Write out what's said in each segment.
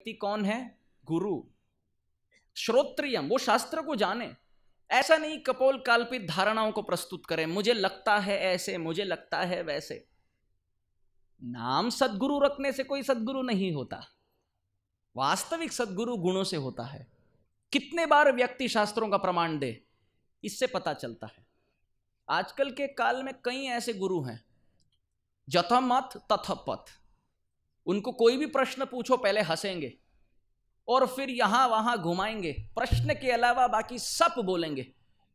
व्यक्ति कौन है गुरु श्रोत्रियम वो शास्त्र को जाने ऐसा नहीं कपोल काल्पित धारणाओं को प्रस्तुत करें मुझे लगता है ऐसे मुझे लगता है वैसे नाम सदगुरु रखने से कोई सदगुरु नहीं होता वास्तविक सदगुरु गुणों से होता है कितने बार व्यक्ति शास्त्रों का प्रमाण दे इससे पता चलता है आजकल के काल में कई ऐसे गुरु हैं जथमत तथपथ उनको कोई भी प्रश्न पूछो पहले हंसेंगे और फिर यहां वहां घुमाएंगे प्रश्न के अलावा बाकी सब बोलेंगे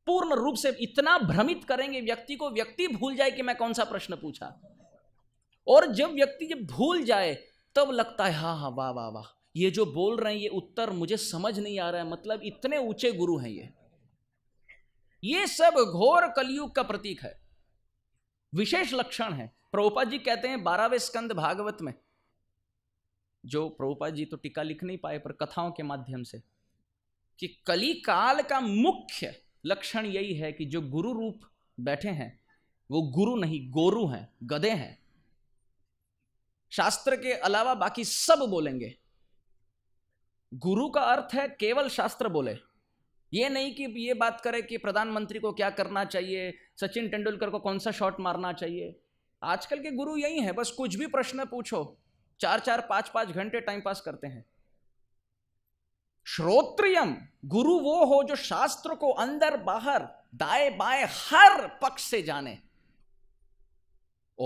पूर्ण रूप से इतना भ्रमित करेंगे व्यक्ति को व्यक्ति भूल जाए कि मैं कौन सा प्रश्न पूछा और जब व्यक्ति जब भूल जाए तब लगता है हाँ हाँ वाह वाह वाह ये जो बोल रहे हैं ये उत्तर मुझे समझ नहीं आ रहा है मतलब इतने ऊंचे गुरु हैं ये ये सब घोर कलयुग का प्रतीक है विशेष लक्षण है प्रभुपा जी कहते हैं बारहवें स्कंद भागवत में जो प्रभुपाद जी तो टीका लिख नहीं पाए पर कथाओं के माध्यम से कि कली काल का मुख्य लक्षण यही है कि जो गुरु रूप बैठे हैं वो गुरु नहीं गोरु हैं गधे हैं शास्त्र के अलावा बाकी सब बोलेंगे गुरु का अर्थ है केवल शास्त्र बोले ये नहीं कि ये बात करे कि प्रधानमंत्री को क्या करना चाहिए सचिन तेंदुलकर को कौन सा शॉट मारना चाहिए आजकल के गुरु यही है बस कुछ भी प्रश्न पूछो चार चार पांच पांच घंटे टाइम पास करते हैं श्रोत्रियम गुरु वो हो जो शास्त्र को अंदर बाहर दाए बाए हर पक्ष से जाने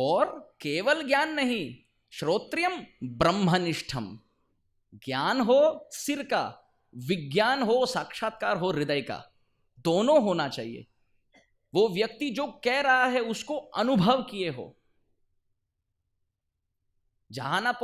और केवल ज्ञान नहीं श्रोत्रियम ब्रह्मनिष्ठम ज्ञान हो सिर का विज्ञान हो साक्षात्कार हो हृदय का दोनों होना चाहिए वो व्यक्ति जो कह रहा है उसको अनुभव किए हो जहां ना